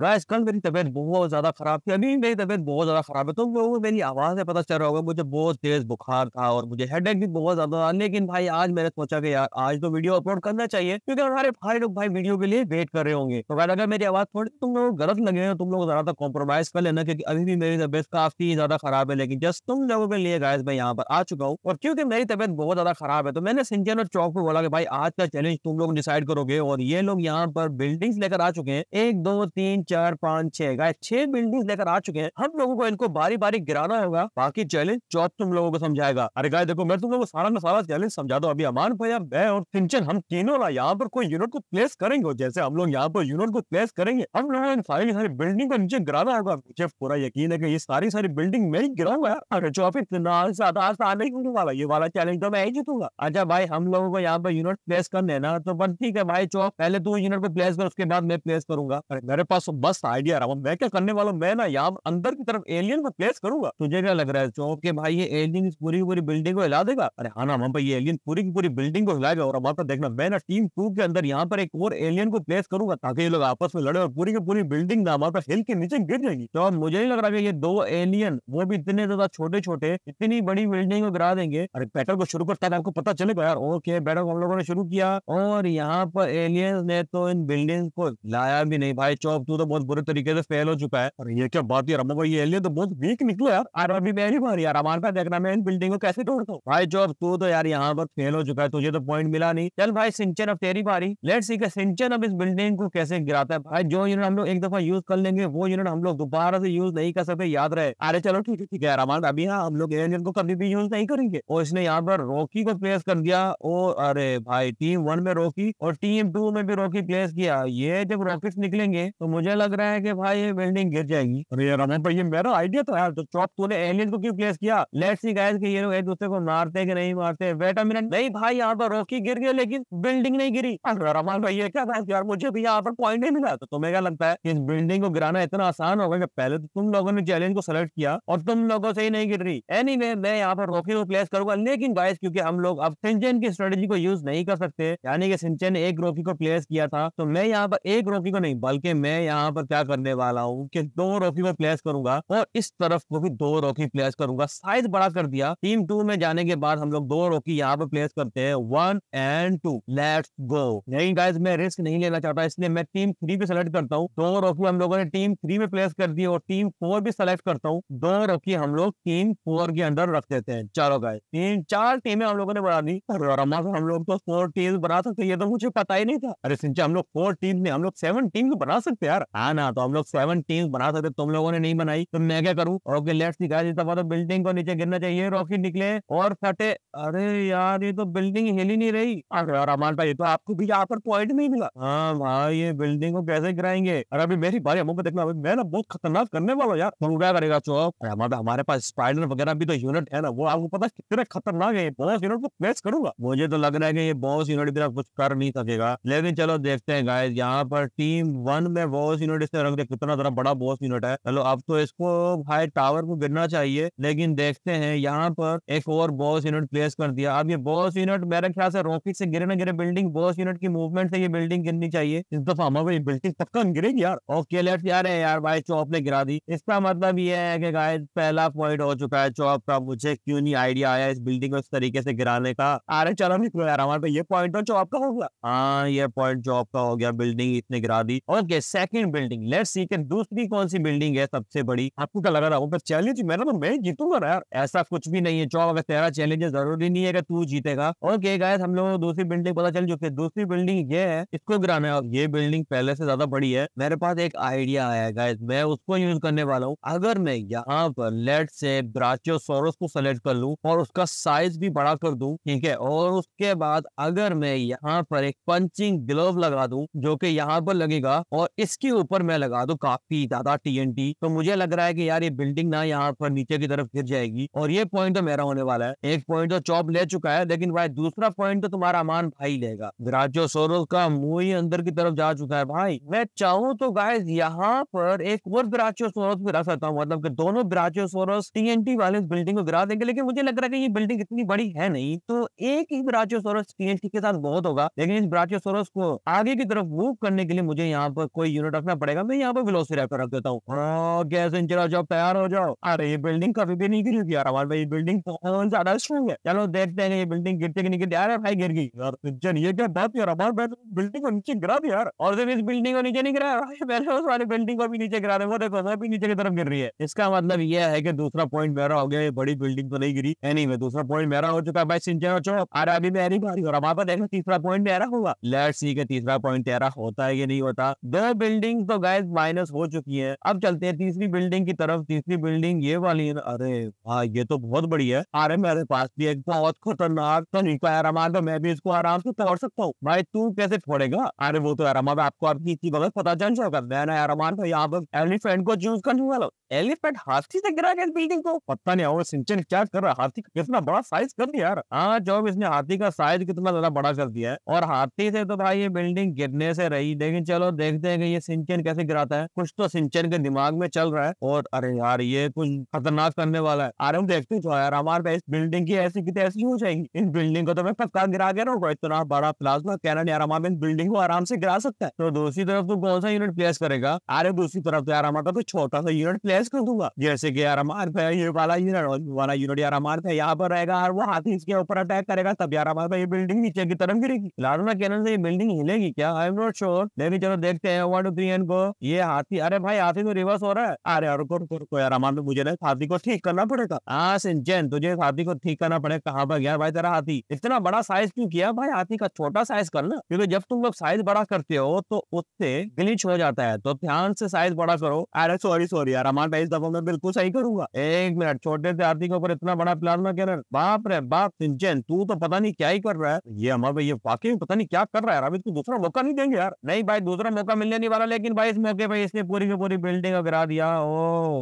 guys कल मेरी तबीयत बहुत ज़्यादा ख़राब थी अभी मेरी तबीयत बहुत ज़्यादा ख़राब है तो वो मेरी आवाज़ से पता चल रहा होगा मुझे बहुत तेज़ बुखार था और मुझे हेडेक भी बहुत ज़्यादा था लेकिन भाई आज मैंने सोचा कि यार आज तो वीडियो अपलोड करना चाहिए क्योंकि हमारे भाई लोग भाई वीडियो के लिए वेट कर रहे होंगे तो अगर मेरी आवाज़ थोड़ी तुम लोग गलत लगे हो तो तुम लोग ज़्यादा कॉम्प्रोमाइज़ कर लेना क्योंकि अभी भी मेरी तबीयत काफ़ी ज़्यादा ख़राब है लेकिन जस्ट तुम लोगों के लिए गायस मैं यहाँ पर आ चुका हूँ और क्योंकि मेरी तबीयत बहुत ज़्यादा ख़राब है तो मैंने सिंचन और चौक पर बोला कि भाई आज का चैलेंज तुम लोग डिसाइड करोगे और ये लोग यहाँ पर बिल्डिंग्स लेकर आ चुके हैं एक दो तीन चार पाँच छह गाय छह बिल्डिंग लेकर आ चुके हैं हम लोगों को इनको बारी बारी गिराना होगा बाकी चैलेंज जॉब तुम लोगों को समझाएगा अरे गाय देखो मैं तुम लोगों को सारा में सारा चैलेंज समझा दो अभी अमान भैया मैं और सिंचन हम तीनों ना यहाँ पर कोई यूनिट को प्लेस करेंगे जैसे हम लोग यहाँ पर यूनिट को प्लेस करेंगे हम लोगों ने सारी सारी बिल्डिंग को नीचे गिराना होगा मुझे पूरा यकीन है की सारी सारी बिल्डिंग मैं ही गिराऊंगा अरे जो आप इतना ज्यादा आसान नहीं वाला ये वाला चैलेंज तो मैं ही जीतूंगा अच्छा भाई हम लोगों को यहाँ पर यूनिट प्लेस करने ना तो ठीक है भाई चौक पहले तू यूनिट को प्लेस कर उसके बाद मैं प्लेस करूंगा अरे मेरे पास तो बस आइडिया रहा मैं क्या करने वाला मैं ना यहाँ अंदर की तरफ एलियन को प्लेस करूंगा तुझे क्या लग रहा है चौक के भाई ये एलियन इस पूरी पूरी बिल्डिंग को हिला देगा अरे हाँ ना भाई ये एलियन पूरी की पूरी बिल्डिंग को हिलाएगा और वहां पर देखना मैं ना टीम टू के अंदर यहाँ पर एक और एलियन को प्लेस करूंगा ताकि ये लोग आपस में लड़े और पूरी की पूरी बिल्डिंग ना हमारे हिल के नीचे गिर जाएगी तो मुझे नहीं लग रहा है ये दो एलियन वो भी इतने ज्यादा छोटे छोटे इतनी बड़ी बिल्डिंग को गिरा देंगे अरे बैटल को शुरू करता है आपको पता चलेगा यार ओके बैटल को हम लोगों ने शुरू किया और यहाँ पर एलियन ने तो इन बिल्डिंग को लाया भी नहीं भाई चौक तू तो तो बहुत बुरे तरीके से फेल हो चुका है और ये क्या बात है रमा भाई एलियन तो बहुत वीक निकलो यार आरआरबी में नहीं मारी यार अमान का देखना मैं इन बिल्डिंग को कैसे तोड़ दो भाई जो तू तो यार यहाँ पर फेल हो चुका है तुझे तो पॉइंट मिला नहीं चल भाई सिंचन अब तेरी बारी लेट सी सिंचन अब इस बिल्डिंग को कैसे गिराता है भाई जो यूनिट हम लोग एक दफा यूज कर लेंगे वो यूनिट हम लोग दोबारा से यूज नहीं कर सकते याद रहे अरे चलो ठीक है ठीक है रमान अभी हाँ हम लोग एलियन को कभी भी यूज नहीं करेंगे और इसने यहाँ पर रोकी को प्लेस कर दिया और अरे भाई टीम वन में रोकी और टीम टू में भी रोकी प्लेस किया ये जब रॉकेट निकलेंगे तो मुझे मुझे लग रहा है कि भाई ये बिल्डिंग गिर जाएगी अरे यार रमन भाई ये मेरा आइडिया था यार तो चौप तो तूने एलियन को क्यों प्लेस किया लेट्स सी गाइस कि ये लोग एक दूसरे को मारते हैं कि नहीं मारते वेट अ मिनट नहीं भाई यहाँ पर रोकी गिर गया लेकिन बिल्डिंग नहीं गिरी अरे रमान भाई ये क्या बात यार मुझे भी यहाँ पर पॉइंट नहीं मिला तो तुम्हें क्या लगता है कि इस बिल्डिंग को गिराना इतना आसान होगा कि पहले तो तुम लोगों ने चैलेंज को सेलेक्ट किया और तुम लोगों से ही नहीं गिर रही एनी anyway, मैं यहाँ पर रॉकी को प्लेस करूंगा लेकिन गाइस क्योंकि हम लोग अब सिंचन की स्ट्रेटेजी को यूज नहीं कर सकते यानी कि सिंचन ने एक रॉकी को प्लेस किया था तो मैं यहाँ पर एक रॉकी को नहीं बल्कि मैं यहाँ यहाँ पर क्या करने वाला हूँ कि दो रॉकी में प्लेस करूंगा और इस तरफ को भी दो रॉकी प्लेस करूंगा साइज बड़ा कर दिया टीम टू में जाने के बाद हम लोग दो रॉकी यहाँ पर प्लेस करते हैं one and two let's go नहीं गाइज मैं रिस्क नहीं लेना चाहता इसलिए मैं टीम थ्री पे सेलेक्ट करता हूँ दो रॉकी हम लोगों ने टीम थ्री में प्लेस कर दी और टीम फोर भी सेलेक्ट करता हूँ दो रॉकी हम लोग टीम फोर के अंदर रख देते हैं चलो गाय तीन चार टीमें हम लोगों ने बढ़ा दी रमा हम लोग तो फोर टीम बना सकते ये तो मुझे पता ही नहीं था अरे सिंचा हम लोग फोर टीम ने हम लोग सेवन टीम बना सकते यार यार हाँ ना तो हम लोग सेवन टीम बना सकते तुम लोगों ने नहीं बनाई तो मैं क्या करूँ ओके लेट्स निकाल इस दफा तो बिल्डिंग को नीचे गिरना चाहिए रॉकेट निकले और फटे अरे यार ये तो बिल्डिंग हिली नहीं रही यार अमान भाई तो आपको भी यहाँ पर पॉइंट नहीं मिला हाँ भाई ये बिल्डिंग को कैसे गिराएंगे अरे अभी मेरी बारी अमुख देखना मैं ना बहुत खतरनाक करने वाला यार तुम क्या करेगा चौक हमारे हमारे पास स्पाइडर वगैरह भी तो यूनिट है ना वो आपको पता है कितने खतरनाक है बॉस यूनिट को प्लेस करूंगा मुझे तो लग रहा है कि ये बॉस यूनिट बिना कुछ कर नहीं सकेगा लेकिन चलो देखते हैं गाय यहाँ पर टीम वन में बॉस बॉस यूनिट इसने रख दिया कितना जरा बड़ा बॉस यूनिट है चलो अब तो इसको भाई टावर को गिरना चाहिए लेकिन देखते हैं यहाँ पर एक और बॉस यूनिट प्लेस कर दिया अब ये बॉस यूनिट मेरे ख्याल से रॉकेट से गिरे ना गिरे बिल्डिंग बॉस यूनिट की मूवमेंट से ये बिल्डिंग गिरनी चाहिए इस दफा हमारे बिल्डिंग कम गिरेगी यार ओके लेट यार है यार भाई चौप ने गिरा दी इसका मतलब ये है कि गाय पहला पॉइंट हो चुका है चौप का मुझे क्यों नहीं आइडिया आया इस बिल्डिंग को इस तरीके से गिराने का अरे चलो निकलो तो यार हमारे पे ये पॉइंट हो चौप का होगा हाँ ये पॉइंट चौप का हो गया बिल्डिंग हाँ, इतने गिरा दी ओके सेकंड तीन बिल्डिंग लेट सी के दूसरी कौन सी बिल्डिंग है सबसे बड़ी आपको क्या लगा रहा हूँ चैलेंज मेरा तो मैं जीतूंगा यार ऐसा कुछ भी नहीं है चौक अगर तेरा चैलेंज जरूरी नहीं है अगर तू जीतेगा और क्या गाय हम लोग दूसरी बिल्डिंग पता चल चुकी है दूसरी बिल्डिंग ये है इसको ग्राम है ये बिल्डिंग पहले से ज्यादा बड़ी है मेरे पास एक आइडिया आया है गाय मैं उसको यूज करने वाला हूँ अगर मैं यहाँ पर लेट से ब्राचियो सोरस को सेलेक्ट कर लू और उसका साइज भी बड़ा कर दू ठीक है और उसके बाद अगर मैं यहाँ पर एक पंचिंग ग्लोव लगा दू जो की यहाँ पर लगेगा और इसके ऊपर मैं लगा दू काफी ज्यादा टीएनटी तो मुझे लग रहा है कि यार ये बिल्डिंग ना यहाँ पर नीचे की तरफ गिर जाएगी और ये पॉइंट तो मेरा होने वाला है एक पॉइंट तो चौप ले चुका है लेकिन भाई दूसरा पॉइंट तो तुम्हारा मान भाई लेगा विराजो सोरोज का मुंह ही अंदर की तरफ जा चुका है भाई मैं चाहूँ तो गाय यहाँ पर एक और विराजो सोरोज गिरा सकता हूँ मतलब की दोनों विराजो सोरोज टी वाले इस बिल्डिंग को गिरा देंगे लेकिन मुझे लग रहा है कि ये बिल्डिंग इतनी बड़ी है नहीं तो एक ही विराजो सोरोज टी के साथ बहुत होगा लेकिन इस विराजो सोरोज को आगे की तरफ मूव करने के लिए मुझे यहाँ पर कोई यूनिट रखना पड़ेगा मैं यहाँ पे फिलोसफी रैप्टर रख देता हूँ हाँ, गैस इंजरा जब तैयार हो जाओ अरे ये बिल्डिंग कभी भी नहीं गिरी यार हमारे भाई बिल्डिंग बहुत ज्यादा स्ट्रॉग है चलो देखते हैं ये बिल्डिंग गिरते कि नहीं गिरती अरे भाई गिर गई यार जन ये क्या बात यार हमारे भाई बिल्डिंग को नीचे गिरा दिया यार और जब इस बिल्डिंग को नीचे नहीं गिरा मैंने उस वाली बिल्डिंग को भी नीचे गिरा दे वो देखो सब भी नीचे की तरफ गिर रही है इसका मतलब ये है कि दूसरा पॉइंट मेरा हो गया ये बड़ी बिल्डिंग तो नहीं गिरी एनी anyway, दूसरा पॉइंट मेरा हो चुका है भाई सिंचन चौक अरे अभी मेरी बारी और हमारे पास देखो तीसरा पॉइंट मेरा होगा लेट सी के तीसरा पॉइंट तेरा होता है कि नहीं होता दो बिल्डिंग बिल्डिंग तो गैस माइनस हो चुकी है अब चलते हैं तीसरी बिल्डिंग की तरफ तीसरी बिल्डिंग ये वाली है अरे हाँ ये तो बहुत बढ़िया है अरे मेरे पास भी एक बहुत खतरनाक तरीका है रमा तो, तो मैं भी इसको आराम से तोड़ सकता हूँ भाई तू कैसे फोड़ेगा अरे वो तो आराम आपको आपकी इसी बगल पता चल जाएगा मैं आराम तो यहाँ पर एलिफेंट को चूज करने वाला एलिफेंट हाथी से गिरा गया बिल्डिंग को पता नहीं और सिंचन क्या कर रहा है हाथी कितना बड़ा साइज कर दिया यार हाँ जो इसने हाथी का साइज कितना ज्यादा बड़ा कर दिया है और हाथी से तो भाई ये बिल्डिंग गिरने से रही लेकिन चलो देखते हैं कि ये सिंचन कैसे गिराता है कुछ तो सिंचन के दिमाग में चल रहा है और अरे यार ये कुछ खतरनाक करने वाला है अरे हम देखते जो तो यार हमारे पास बिल्डिंग की ऐसी की ऐसी हो जाएगी इस बिल्डिंग को तो मैं पक्का गिरा गया ना इतना बड़ा प्लाज्मा कैनन यार हमारे बिल्डिंग को आराम से गिरा सकता है तो दूसरी तरफ तो कौन सा यूनिट प्लेस करेगा अरे दूसरी तरफ तो यार हमारा तो छोटा सा यूनिट प्लेस रिप्लेस कर दूंगा जैसे कि यार अरमार्थ पे ये वाला यूनिट वाला यूनिट यार अरमार्थ पे यहाँ पर रहेगा और वो हाथी इसके ऊपर अटैक करेगा तब यार पे ये बिल्डिंग नीचे की तरफ गिरेगी लाडोना कैनन से ये बिल्डिंग हिलेगी क्या आई एम नॉट श्योर लेकिन चलो देखते हैं one two three and go ये हाथी अरे भाई हाथी तो रिवर्स हो रहा है अरे रुको रुको रुको यार पे मुझे ना हाथी को ठीक करना पड़ेगा हाँ सिंचन तुझे हाथी को ठीक करना पड़ेगा कहाँ पर गया भाई तेरा हाथी इतना बड़ा साइज क्यों किया भाई हाथी का छोटा साइज करना क्योंकि जब तुम लोग साइज बड़ा करते हो तो उससे ग्लिच हो जाता है तो ध्यान से साइज बड़ा करो अरे सॉरी सॉरी यार हमारे मैं इस दफा में बिल्कुल सही करूंगा एक मिनट छोटे से आरती के ऊपर इतना बड़ा कह रहे बाप रे बाप सिंचन तू तो पता नहीं क्या ही कर रहा है ये हमारे भाई ये वाकई पता नहीं क्या कर रहा है अब इसको तो दूसरा मौका नहीं देंगे यार नहीं भाई दूसरा मौका मिलने नहीं वाला लेकिन भाई इस मौके पर इसने पूरी की पूरी बिल्डिंग गिरा दिया ओ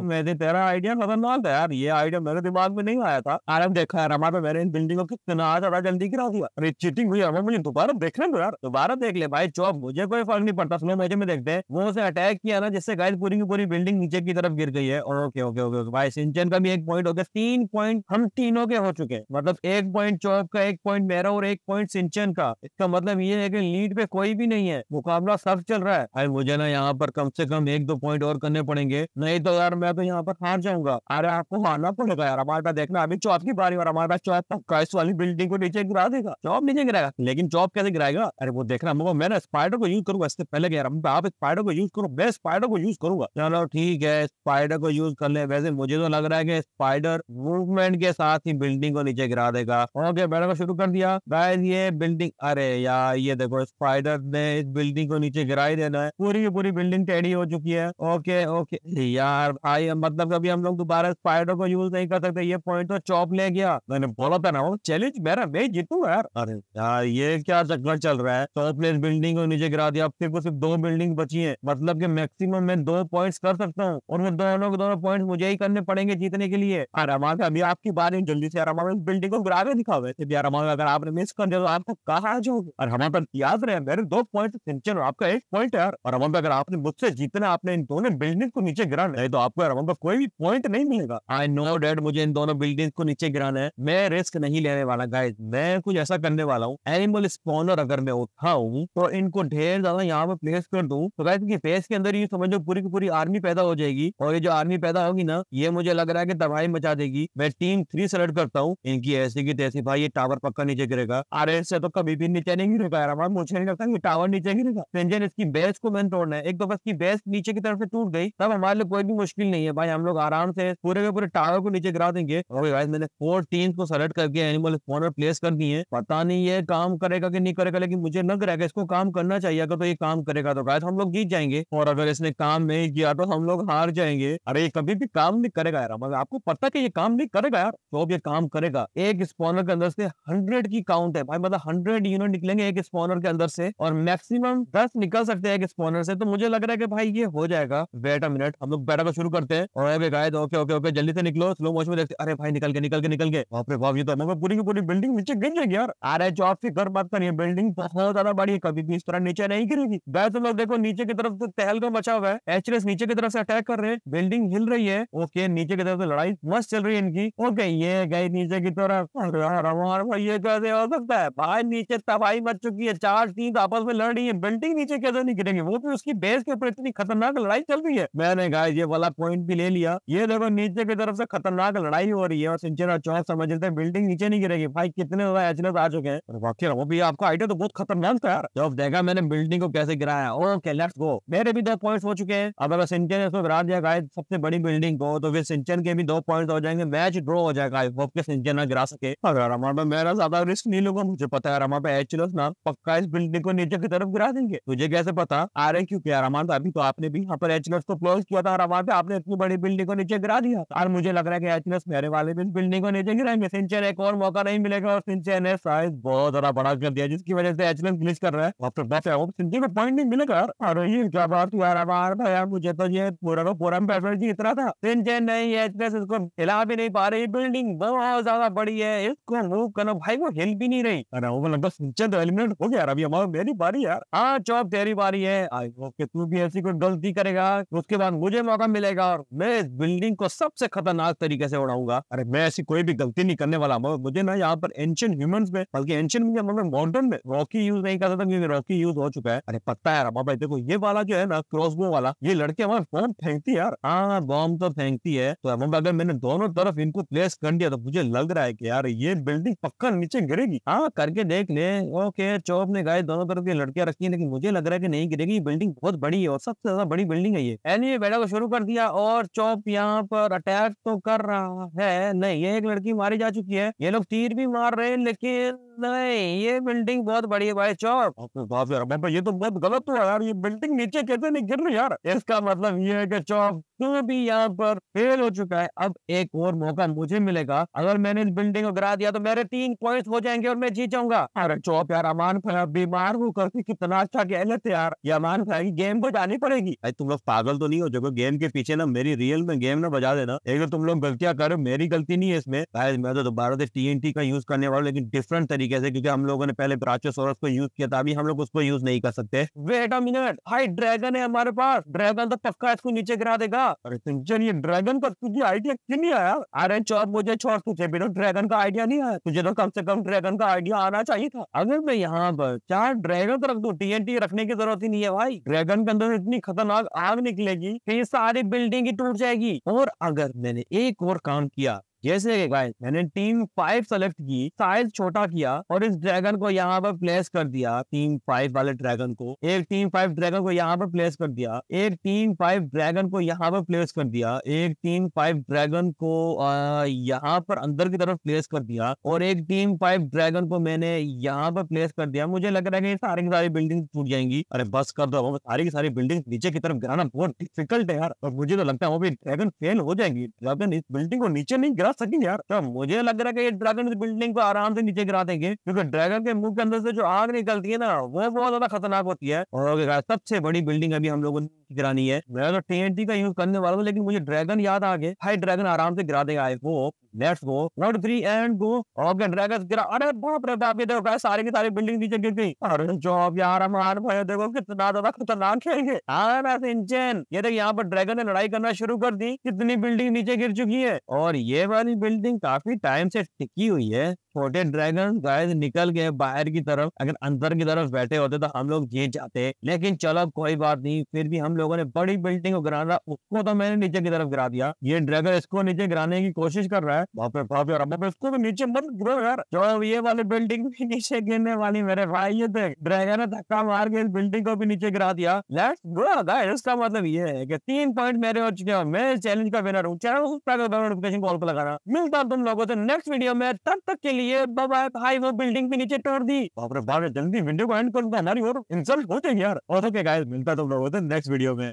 वैसे तेरा आइडिया खतरनाक था यार ये आइडिया मेरे दिमाग में नहीं आया था आराम देखा यार हमारे मेरे इन बिल्डिंग को कितना ज्यादा जल्दी गिरा दिया अरे चीटिंग हुई अमर मुझे दोबारा देख रहे यार दोबारा देख ले भाई चौब मुझे कोई फर्क नहीं पड़ता सुनो मैच में देखते हैं वो उसे अटैक किया ना जिससे गाय पूरी की पूरी बिल्डिंग नीचे की तरफ गिर गई गई है और ओके ओके ओके भाई सिंचन का भी एक पॉइंट हो गया तीन पॉइंट हम तीनों के हो चुके हैं मतलब एक पॉइंट चौक का एक पॉइंट मेरा और एक पॉइंट सिंचन का इसका मतलब ये है कि लीड पे कोई भी नहीं है मुकाबला सब चल रहा है भाई मुझे ना यहाँ पर कम से कम एक दो पॉइंट और करने पड़ेंगे नहीं तो यार मैं तो यहाँ पर हार जाऊंगा अरे आपको हारना पड़ेगा यार हमारे पास देखना अभी चौथ की बारी और हमारे पास चौथ वाली बिल्डिंग को नीचे गिरा देगा चौक नीचे गिराएगा लेकिन चौक कैसे गिराएगा अरे वो देखना मुझे मैं स्पाइडर को यूज करूंगा इससे पहले गया आप स्पाइडर को यूज करो मैं स्पाइडर को यूज करूंगा चलो ठीक है स्पाइडर को यूज कर ले वैसे मुझे तो लग रहा है कि स्पाइडर मूवमेंट के साथ ही बिल्डिंग को नीचे गिरा देगा ओके बैठा को शुरू कर दिया गाइस ये बिल्डिंग अरे यार ये देखो स्पाइडर ने इस बिल्डिंग को नीचे गिरा ही देना है पूरी की पूरी बिल्डिंग टेढ़ी हो चुकी है ओके ओके यार आई मतलब कभी हम लोग दोबारा स्पाइडर को यूज नहीं कर सकते ये पॉइंट तो चौप ले गया मैंने बोला था ना चैलेंज मेरा मैं जीतू यार अरे यार ये क्या चक्कर चल रहा है चौथ प्लेस बिल्डिंग को नीचे गिरा दिया अब सिर्फ दो बिल्डिंग बची है मतलब की मैक्सिमम मैं दो पॉइंट कर सकता हूँ और मैं दो दोनों के दोनों पॉइंट मुझे ही करने पड़ेंगे जीतने के लिए आरामा हाँ, से अभी आपकी बारे में जल्दी से आरामा में बिल्डिंग को गिरा के दिखा हुए अगर आपने मिस कर दिया तो आपको कहा जाओगे और हमारे पास याद रहे मेरे दो पॉइंट सिंचन आपका एक पॉइंट है और हमारे अगर आपने मुझसे जीतना आपने इन दोनों बिल्डिंग को नीचे गिरा है तो आपको हमारे पर कोई भी पॉइंट नहीं मिलेगा आई नो डेट मुझे इन दोनों बिल्डिंग को नीचे गिराना है मैं रिस्क नहीं लेने वाला गाइज मैं कुछ ऐसा करने वाला हूँ एनिमल स्पॉनर अगर मैं उठा हूँ तो इनको ढेर ज्यादा यहाँ पर प्लेस कर दू तो गाय फेस के अंदर ये समझो पूरी की पूरी आर्मी पैदा हो जाएगी और जो आर्मी पैदा होगी ना ये मुझे लग रहा है कि तबाही मचा देगी मैं टीम थ्री सेलेक्ट करता हूँ इनकी ऐसी की तैसी भाई ये टावर पक्का नीचे गिरेगा आर से तो कभी भी नीचे नहीं गिरेगा यार मुझे नहीं लगता टावर नीचे गिरेगा पेंजन इसकी बेस को मैंने तोड़ना है एक दो तो बस की बेस नीचे की तरफ से टूट गई तब हमारे लिए कोई भी मुश्किल नहीं है भाई हम लोग आराम से पूरे के पूरे टावर को नीचे गिरा देंगे मैंने फोर टीम को सेलेक्ट करके एनिमल स्पॉन प्लेस कर दी है पता नहीं ये काम करेगा कि नहीं करेगा लेकिन मुझे लग रहा है इसको काम करना चाहिए अगर तो ये काम करेगा तो गाय हम लोग जीत जाएंगे और अगर इसने काम नहीं किया तो हम लोग हार जाएंगे लिए अरे कभी भी काम नहीं करेगा यार मतलब आपको पता कि ये काम नहीं करेगा यार तो ये काम करेगा एक स्पॉनर के अंदर से हंड्रेड की काउंट है भाई मतलब हंड्रेड यूनिट निकलेंगे एक स्पॉनर के अंदर से और मैक्सिमम दस निकल सकते हैं एक स्पॉनर से तो मुझे लग रहा है कि भाई ये हो जाएगा वेट अ मिनट हम लोग बैठा को शुरू करते हैं और अरे गाय ओके ओके ओके जल्दी से निकलो स्लो मोशन में देखते अरे भाई निकल के निकल के निकल के बाप रे बाप ये तो मतलब पूरी की पूरी बिल्डिंग नीचे गिर जाएगी यार अरे जो जॉब से घर बात करिए बिल्डिंग बहुत ज्यादा बड़ी है कभी भी इस तरह नीचे नहीं गिरेगी वैसे लोग तो देखो नीचे की तरफ से तहलका मचा हुआ है एचरेस नीचे की तरफ से अटैक कर रहे हैं बिल्डिंग हिल रही है ओके नीचे की तरफ से लड़ाई मस्त चल रही है इनकी ओके ये गई नीचे की तरफ ये कैसे हो सकता है भाई नीचे तबाही मच चुकी है चार टीम आपस में लड़ रही है बिल्डिंग नीचे कैसे नहीं गिरेंगे वो भी उसकी बेस के ऊपर इतनी खतरनाक लड़ाई चल रही है मैंने कहा ये वाला पॉइंट भी ले लिया ये देखो नीचे की तरफ से खतरनाक लड़ाई हो रही है और सिंचरा चौक समझ लेते हैं बिल्डिंग नीचे नहीं गिरेगी भाई कितने ज्यादा एचलर आ चुके हैं वाकई वो भी आपका आइडिया तो बहुत खतरनाक था यार जब देखा मैंने बिल्डिंग को कैसे गिराया ओके लेट्स गो मेरे भी दस पॉइंट्स हो चुके हैं अब अगर सिंचन उसमें गिरा दिया गाय सबसे बड़ी बिल्डिंग को तो फिर सिंचन के भी दो पॉइंट हो जाएंगे मैच ड्रो हो जाएगा आई होप के सिंचन ना गिरा सके और हमारा पे मेरा ज्यादा रिस्क नहीं लूंगा मुझे पता है हमारा पे एच ना पक्का इस बिल्डिंग को नीचे की तरफ गिरा देंगे तुझे कैसे पता आ रहे क्यों क्या यार तो अभी तो आपने भी यहाँ पर एच को क्लोज किया था और पे आपने इतनी बड़ी बिल्डिंग को नीचे गिरा दिया और मुझे लग रहा है की एच मेरे वाले भी बिल्डिंग को नीचे गिराएंगे सिंचन एक और मौका नहीं मिलेगा और सिंचन ने साइज बहुत ज्यादा बड़ा कर दिया जिसकी वजह से एच ग्लिच कर रहा है अब तो बस सिंचन को पॉइंट नहीं मिलेगा अरे ये क्या बात हुआ यार मुझे तो ये पूरा का पूरा एफर्जी इतना था दिन चैन नहीं है एक्सप्रेस इसको हिला भी नहीं पा रही बिल्डिंग बहुत ज्यादा बड़ी है इसको मूव करो भाई वो हिल भी नहीं रही अरे वो लगभग सिंचन तो एलिमिनेट हो गया अभी हमारा मेरी बारी यार हाँ चौब तेरी बारी है आई होप कि तू भी ऐसी कोई गलती करेगा उसके बाद मुझे मौका मिलेगा और मैं इस बिल्डिंग को सबसे खतरनाक तरीके से उड़ाऊंगा अरे मैं ऐसी कोई भी गलती नहीं करने वाला मुझे ना यहाँ पर एंशियन ह्यूमन में बल्कि एंशियन मतलब मॉडर्न में रॉकी यूज नहीं करता था क्योंकि रॉकी यूज हो चुका है अरे पता है यार बाबा देखो ये वाला जो है ना क्रॉसबो वाला ये लड़के हमारे फोन फेंकती यार हाँ बॉम्ब तो फेंकती है तो अब अगर मैंने दोनों तरफ इनको प्लेस कर दिया तो मुझे लग रहा है कि यार ये बिल्डिंग पक्का नीचे गिरेगी हाँ करके देख ले ओके चौप ने गाय दोनों तरफ की लड़कियां रखी है लेकिन मुझे लग रहा है की नहीं गिरेगी बिल्डिंग बहुत बड़ी है और सबसे ज्यादा बड़ी बिल्डिंग है ये एनी बेटा को शुरू कर दिया और चौप यहाँ पर अटैक तो कर रहा है नहीं ये एक लड़की मारी जा चुकी है ये लोग तीर भी मार रहे हैं लेकिन नहीं ये बिल्डिंग बहुत बड़ी है भाई चौप बाप यार ये तो बहुत गलत हुआ यार ये बिल्डिंग नीचे कैसे नहीं गिर रही यार इसका मतलब ये है कि चौप तो भी यहाँ पर फेल हो चुका है अब एक और मौका मुझे मिलेगा अगर मैंने इस बिल्डिंग को गिरा दिया तो मेरे तीन पॉइंट हो जाएंगे और मैं जीत जाऊंगा अरे चौप यार अमान बीमार होकर कितना अच्छा कह लेते तो यार ये अमान की गेम बजानी पड़ेगी अरे तुम लोग पागल तो नहीं हो जाए गेम के पीछे ना मेरी रियल में गेम ना बजा देना एक तुम लोग गलतियां करो मेरी गलती नहीं है इसमें मैं तो दोबारा से टी का यूज करने वाला लेकिन डिफरेंट तरीके से क्योंकि हम लोगों ने पहले ब्राचोसोरस को यूज किया था अभी हम लोग उसको यूज नहीं कर सकते वेट अ मिनट भाई ड्रैगन है हमारे पास ड्रैगन तो पक्का इसको नीचे गिरा देगा अरे सिंचन तो ये ड्रैगन का तुझे आइडिया क्यों नहीं आया अरे चौर मुझे छोड़ तुझे बिना ड्रैगन का आइडिया नहीं आया तुझे तो कम से कम ड्रैगन का आइडिया आना चाहिए था अगर मैं यहाँ पर चार ड्रैगन तो रख दू टीएनटी रखने की जरूरत ही नहीं है भाई ड्रैगन के अंदर इतनी खतरनाक आग निकलेगी फिर सारी बिल्डिंग ही टूट जाएगी और अगर मैंने एक और काम किया जैसे गाइस मैंने टीम फाइव सेलेक्ट की साइज छोटा किया और इस ड्रैगन को यहाँ पर प्लेस कर दिया टीम फाइव वाले ड्रैगन को एक टीम फाइव ड्रैगन को यहाँ पर प्लेस कर दिया एक टीम फाइव ड्रैगन को यहाँ पर प्लेस कर दिया एक टीम फाइव ड्रैगन को यहाँ पर अंदर की तरफ प्लेस कर दिया और एक टीम फाइव ड्रैगन को मैंने यहाँ पर प्लेस कर दिया मुझे लग रहा है कि सारी की सारी बिल्डिंग टूट जाएंगी अरे बस कर दो सारी की सारी बिल्डिंग नीचे की तरफ गिराना बहुत डिफिकल्ट है यार और मुझे तो लगता है वो भी ड्रैगन फेल हो जाएंगी ड्रैगन इस बिल्डिंग को नीचे नहीं गिरा यार सचिन यार तो मुझे लग रहा है कि ये ड्रैगन इस बिल्डिंग को आराम से नीचे गिरा देंगे क्योंकि ड्रैगन के मुंह के अंदर से जो आग निकलती है ना वो बहुत ज्यादा खतरनाक होती है और सबसे बड़ी बिल्डिंग अभी हम लोगों ने गिरानी है मैं तो टीएनटी का यूज करने वाला हूँ लेकिन मुझे ड्रैगन याद आ गए ड्रैगन आराम से गिरा देगा I hope let's go round three and go आपका ड्रैगन गिरा अरे बाप रे बाप ये देखो गाइस सारे के सारे बिल्डिंग नीचे गिर गई अरे जॉब यार हमार भाई देखो कितना ज्यादा खतरनाक खेलेंगे हाँ, इंजन ये देखो यहां पर ड्रैगन ने लड़ाई करना शुरू कर दी कितनी बिल्डिंग नीचे गिर चुकी है और ये वाली बिल्डिंग काफी टाइम से टिकी हुई है छोटे ड्रैगन गाय निकल गए बाहर की तरफ अगर अंदर की तरफ बैठे होते तो हम लोग जीत जाते लेकिन चलो कोई बात नहीं फिर भी हम लोगों ने बड़ी बिल्डिंग को गिरा उसको तो मैंने नीचे की तरफ गिरा दिया ये ड्रैगन इसको नीचे गिराने की कोशिश कर रहा है बाप रे बाप इसको तो नीचे मत गिरो यार जो ये वाली बिल्डिंग भी नीचे गिरने वाली मेरे भाई ये थे ड्रैगन ने धक्का मार के इस बिल्डिंग को भी नीचे गिरा दिया लेट्स गो गाइस इसका मतलब ये है की तीन पॉइंट मेरे हो चुके हैं मैं चैलेंज का विनर हूँ चैनल को लगाना मिलता तुम लोगों से नेक्स्ट वीडियो में तब तक के लिए लिए भाई वो बिल्डिंग भी नीचे तोड़ दी बाप रे बाप रे जल्दी वीडियो को एंड कर देना और इंसल्ट होते हैं यार और तो गाइस मिलता है तुम तो लोगों से नेक्स्ट वीडियो में